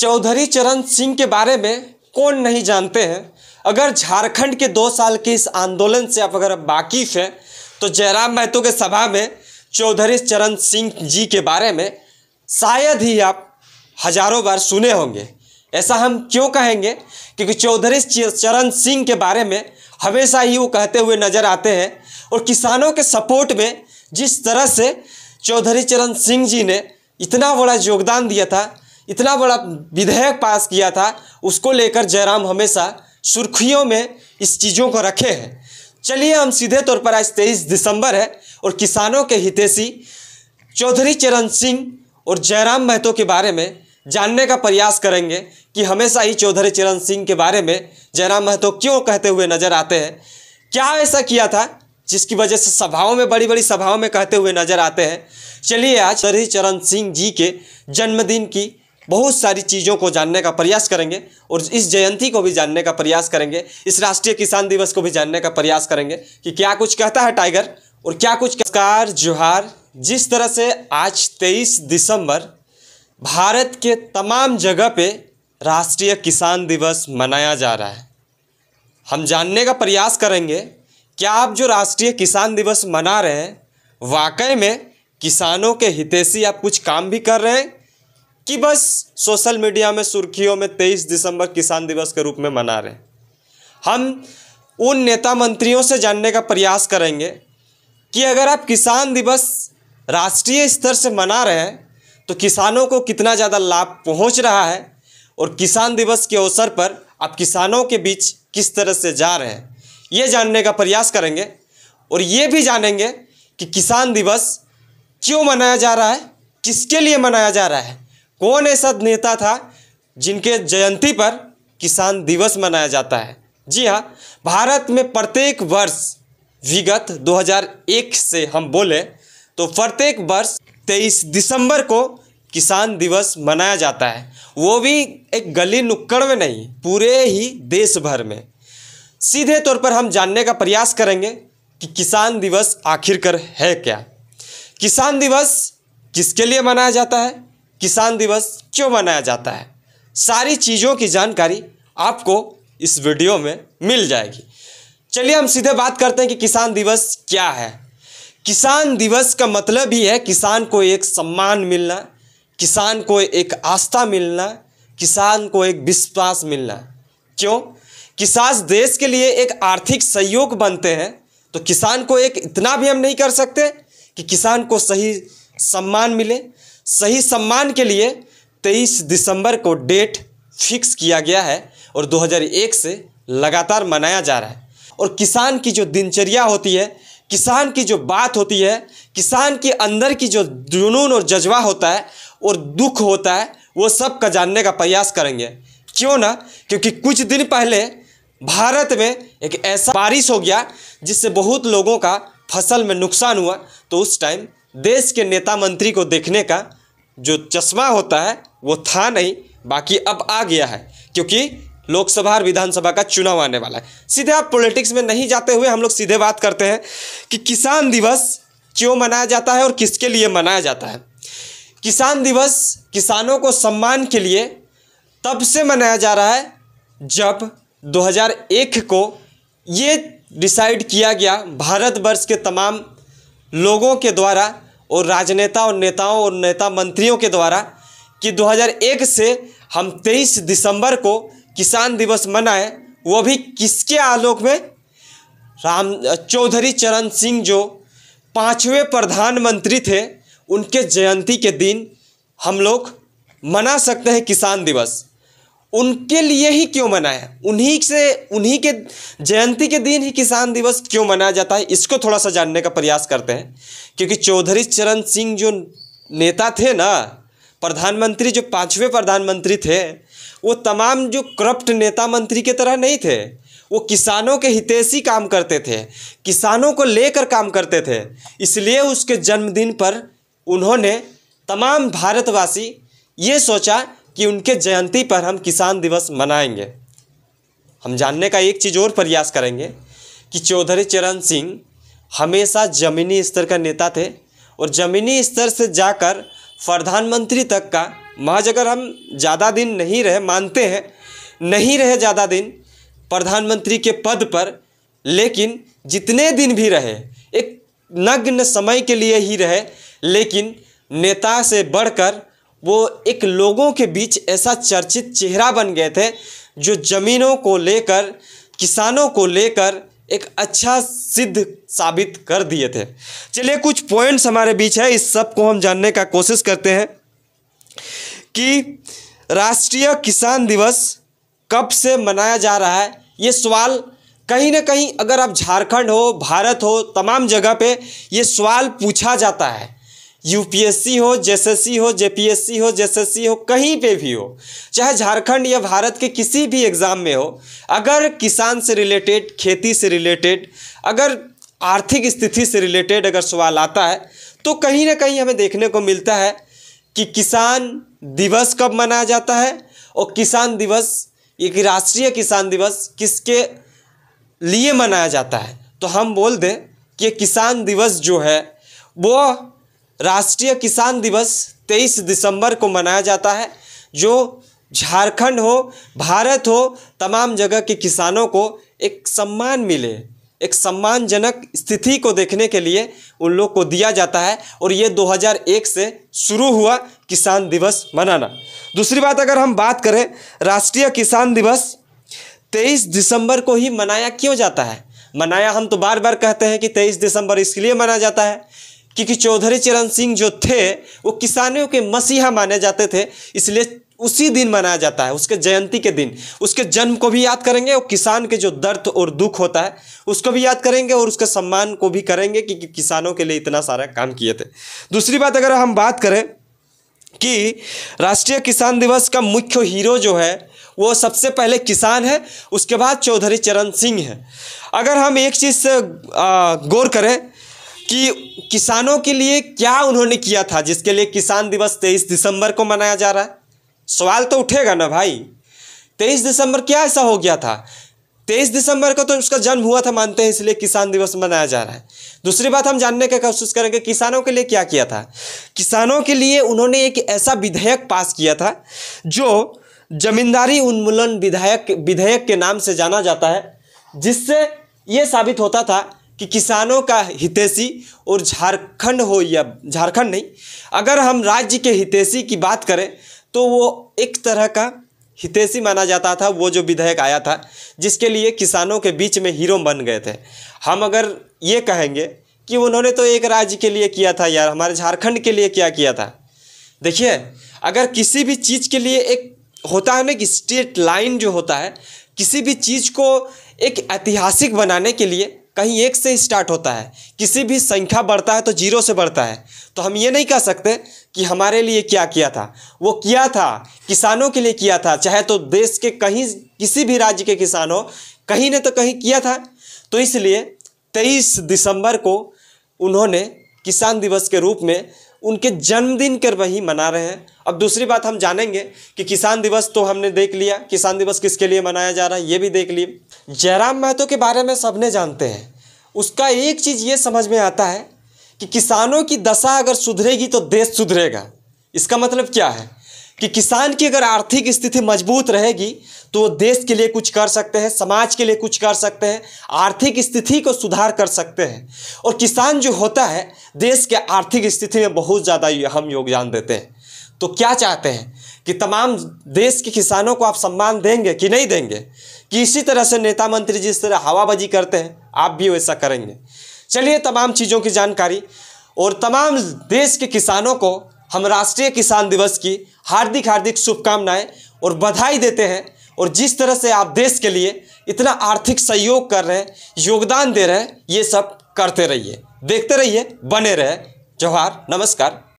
चौधरी चरण सिंह के बारे में कौन नहीं जानते हैं अगर झारखंड के दो साल के इस आंदोलन से आप अगर वाकिफ हैं तो जयराम महतो के सभा में चौधरी चरण सिंह जी के बारे में शायद ही आप हजारों बार सुने होंगे ऐसा हम क्यों कहेंगे क्योंकि चौधरी चरण सिंह के बारे में हमेशा ही वो कहते हुए नज़र आते हैं और किसानों के सपोर्ट में जिस तरह से चौधरी चरण सिंह जी ने इतना बड़ा योगदान दिया था इतना बड़ा विधेयक पास किया था उसको लेकर जयराम हमेशा सुर्खियों में इस चीज़ों को रखे हैं चलिए हम सीधे तौर पर आज तेईस दिसंबर है और किसानों के हितेशी चौधरी चरण सिंह और जयराम महतो के बारे में जानने का प्रयास करेंगे कि हमेशा ही चौधरी चरण सिंह के बारे में जयराम महतो क्यों कहते हुए नजर आते हैं क्या ऐसा किया था जिसकी वजह से सभाओं में बड़ी बड़ी सभाओं में कहते हुए नजर आते हैं चलिए आज चौधरी चरण सिंह जी के जन्मदिन की बहुत सारी चीज़ों को जानने का प्रयास करेंगे और इस जयंती को भी जानने का प्रयास करेंगे इस राष्ट्रीय किसान दिवस को भी जानने का प्रयास करेंगे कि क्या कुछ कहता है टाइगर और क्या कुछ कार जोहार जिस तरह से आज तेईस दिसंबर भारत के तमाम जगह पे राष्ट्रीय किसान दिवस मनाया जा रहा है हम जानने का प्रयास करेंगे क्या आप जो राष्ट्रीय किसान दिवस मना रहे हैं वाकई में किसानों के हितेशी आप कुछ काम भी कर रहे हैं कि बस सोशल मीडिया में सुर्खियों में तेईस दिसंबर किसान दिवस के रूप में मना रहे हैं हम उन नेता मंत्रियों से जानने का प्रयास करेंगे कि अगर आप किसान दिवस राष्ट्रीय स्तर से मना रहे हैं तो किसानों को कितना ज़्यादा लाभ पहुंच रहा है और किसान दिवस के अवसर पर आप किसानों के बीच किस तरह से जा रहे हैं ये जानने का प्रयास करेंगे और ये भी जानेंगे कि किसान दिवस क्यों मनाया जा रहा है किसके लिए मनाया जा रहा है कौन ऐसा नेता था जिनके जयंती पर किसान दिवस मनाया जाता है जी हाँ भारत में प्रत्येक वर्ष विगत 2001 से हम बोले तो प्रत्येक वर्ष 23 दिसंबर को किसान दिवस मनाया जाता है वो भी एक गली नुक्कड़ में नहीं पूरे ही देश भर में सीधे तौर पर हम जानने का प्रयास करेंगे कि किसान दिवस आखिरकार है क्या किसान दिवस किसके लिए मनाया जाता है किसान दिवस क्यों मनाया जाता है सारी चीज़ों की जानकारी आपको इस वीडियो में मिल जाएगी चलिए हम सीधे बात करते हैं कि किसान दिवस क्या है किसान दिवस का मतलब ही है किसान को एक सम्मान मिलना किसान को एक आस्था मिलना किसान को एक विश्वास मिलना क्यों किसान देश के लिए एक आर्थिक सहयोग बनते हैं तो किसान को एक इतना भी हम नहीं कर सकते कि किसान को सही सम्मान मिले सही सम्मान के लिए 23 दिसंबर को डेट फिक्स किया गया है और 2001 से लगातार मनाया जा रहा है और किसान की जो दिनचर्या होती है किसान की जो बात होती है किसान के अंदर की जो जुनून और जज्बा होता है और दुख होता है वो सब का जानने का प्रयास करेंगे क्यों ना क्योंकि कुछ दिन पहले भारत में एक ऐसा बारिश हो गया जिससे बहुत लोगों का फसल में नुकसान हुआ तो उस टाइम देश के नेता मंत्री को देखने का जो चश्मा होता है वो था नहीं बाकी अब आ गया है क्योंकि लोकसभा और विधानसभा का चुनाव आने वाला है सीधे आप पॉलिटिक्स में नहीं जाते हुए हम लोग सीधे बात करते हैं कि किसान दिवस क्यों मनाया जाता है और किसके लिए मनाया जाता है किसान दिवस किसानों को सम्मान के लिए तब से मनाया जा रहा है जब 2001 को ये डिसाइड किया गया भारतवर्ष के तमाम लोगों के द्वारा और राजनेता और नेताओं और नेता मंत्रियों के द्वारा कि 2001 से हम 23 दिसंबर को किसान दिवस मनाएं वो भी किसके आलोक में राम चौधरी चरण सिंह जो पाँचवें प्रधानमंत्री थे उनके जयंती के दिन हम लोग मना सकते हैं किसान दिवस उनके लिए ही क्यों मनाया उन्हीं से उन्हीं के जयंती के दिन ही किसान दिवस क्यों मनाया जाता है इसको थोड़ा सा जानने का प्रयास करते हैं क्योंकि चौधरी चरण सिंह जो नेता थे ना प्रधानमंत्री जो पांचवें प्रधानमंत्री थे वो तमाम जो करप्ट नेता मंत्री के तरह नहीं थे वो किसानों के हितेशी काम करते थे किसानों को लेकर काम करते थे इसलिए उसके जन्मदिन पर उन्होंने तमाम भारतवासी ये सोचा कि उनके जयंती पर हम किसान दिवस मनाएंगे हम जानने का एक चीज़ और प्रयास करेंगे कि चौधरी चरण सिंह हमेशा ज़मीनी स्तर का नेता थे और ज़मीनी स्तर से जाकर प्रधानमंत्री तक का महज अगर हम ज़्यादा दिन नहीं रहे मानते हैं नहीं रहे ज़्यादा दिन प्रधानमंत्री के पद पर लेकिन जितने दिन भी रहे एक नग्न समय के लिए ही रहे लेकिन नेता से बढ़कर वो एक लोगों के बीच ऐसा चर्चित चेहरा बन गए थे जो ज़मीनों को लेकर किसानों को लेकर एक अच्छा सिद्ध साबित कर दिए थे चलिए कुछ पॉइंट्स हमारे बीच है इस सब को हम जानने का कोशिश करते हैं कि राष्ट्रीय किसान दिवस कब से मनाया जा रहा है ये सवाल कहीं ना कहीं अगर आप झारखंड हो भारत हो तमाम जगह पे ये सवाल पूछा जाता है यूपीएससी हो जेएसएससी हो जेपीएससी हो जेएसएससी हो कहीं पे भी हो चाहे झारखंड या भारत के किसी भी एग्ज़ाम में हो अगर किसान से रिलेटेड खेती से रिलेटेड अगर आर्थिक स्थिति से रिलेटेड अगर सवाल आता है तो कहीं ना कहीं हमें देखने को मिलता है कि किसान दिवस कब मनाया जाता है और किसान दिवस एक राष्ट्रीय किसान दिवस किसके लिए मनाया जाता है तो हम बोल दें कि किसान दिवस जो है वो राष्ट्रीय किसान दिवस 23 दिसंबर को मनाया जाता है जो झारखंड हो भारत हो तमाम जगह के किसानों को एक सम्मान मिले एक सम्मानजनक स्थिति को देखने के लिए उन लोग को दिया जाता है और ये 2001 से शुरू हुआ किसान दिवस मनाना दूसरी बात अगर हम बात करें राष्ट्रीय किसान दिवस 23 दिसंबर को ही मनाया क्यों जाता है मनाया हम तो बार बार कहते हैं कि 23 दिसंबर इसलिए मनाया जाता है क्योंकि चौधरी चरण सिंह जो थे वो किसानों के मसीहा माने जाते थे इसलिए उसी दिन मनाया जाता है उसके जयंती के दिन उसके जन्म को भी याद करेंगे और किसान के जो दर्द और दुख होता है उसको भी याद करेंगे और उसके सम्मान को भी करेंगे कि, कि किसानों के लिए इतना सारा काम किए थे दूसरी बात अगर हम बात करें कि राष्ट्रीय किसान दिवस का मुख्य हीरो जो है वो सबसे पहले किसान है उसके बाद चौधरी चरण सिंह है अगर हम एक चीज़ से गौर करें कि किसानों के लिए क्या उन्होंने किया था जिसके लिए किसान दिवस तेईस दिसंबर को मनाया जा रहा है सवाल तो उठेगा ना भाई तेईस दिसंबर क्या ऐसा हो गया था तेईस दिसंबर को तो उसका जन्म हुआ था मानते हैं इसलिए किसान दिवस मनाया जा रहा है दूसरी बात हम जानने की कोशिश करेंगे किसानों के लिए क्या किया था किसानों के लिए उन्होंने एक ऐसा विधेयक पास किया था जो जमींदारी उन्मूलन विधायक विधेयक के नाम से जाना जाता है जिससे ये साबित होता था कि किसानों का हितैषी और झारखंड हो या झारखंड नहीं अगर हम राज्य के हितैषी की बात करें तो वो एक तरह का हितैषी माना जाता था वो जो विधेयक आया था जिसके लिए किसानों के बीच में हीरो बन गए थे हम अगर ये कहेंगे कि उन्होंने तो एक राज्य के लिए किया था यार हमारे झारखंड के लिए क्या किया था देखिए अगर किसी भी चीज़ के लिए एक होता है ना कि स्ट्रेट लाइन जो होता है किसी भी चीज़ को एक ऐतिहासिक बनाने के लिए कहीं एक से स्टार्ट होता है किसी भी संख्या बढ़ता है तो जीरो से बढ़ता है तो हम ये नहीं कह सकते कि हमारे लिए क्या किया था वो किया था किसानों के लिए किया था चाहे तो देश के कहीं किसी भी राज्य के किसान हो कहीं ने तो कहीं किया था तो इसलिए तेईस दिसंबर को उन्होंने किसान दिवस के रूप में उनके जन्मदिन कर वही मना रहे हैं अब दूसरी बात हम जानेंगे कि किसान दिवस तो हमने देख लिया किसान दिवस किसके लिए मनाया जा रहा है ये भी देख लिया जयराम महतो के बारे में सबने जानते हैं उसका एक चीज़ ये समझ में आता है कि किसानों की दशा अगर सुधरेगी तो देश सुधरेगा इसका मतलब क्या है कि किसान की अगर आर्थिक स्थिति मजबूत रहेगी तो वो देश के लिए कुछ कर सकते हैं समाज के लिए कुछ कर सकते हैं आर्थिक स्थिति को सुधार कर सकते हैं और किसान जो होता है देश के आर्थिक स्थिति में बहुत ज़्यादा हम योगदान देते हैं तो क्या चाहते हैं कि तमाम देश के किसानों को आप सम्मान देंगे कि नहीं देंगे कि इसी तरह से नेता मंत्री जिस तरह हवाबाजी करते हैं आप भी वैसा करेंगे चलिए तमाम चीज़ों की जानकारी और तमाम देश के किसानों को हम राष्ट्रीय किसान दिवस की हार्दिक हार्दिक शुभकामनाएं और बधाई देते हैं और जिस तरह से आप देश के लिए इतना आर्थिक सहयोग कर रहे हैं योगदान दे रहे हैं ये सब करते रहिए देखते रहिए बने रहे जवाहर नमस्कार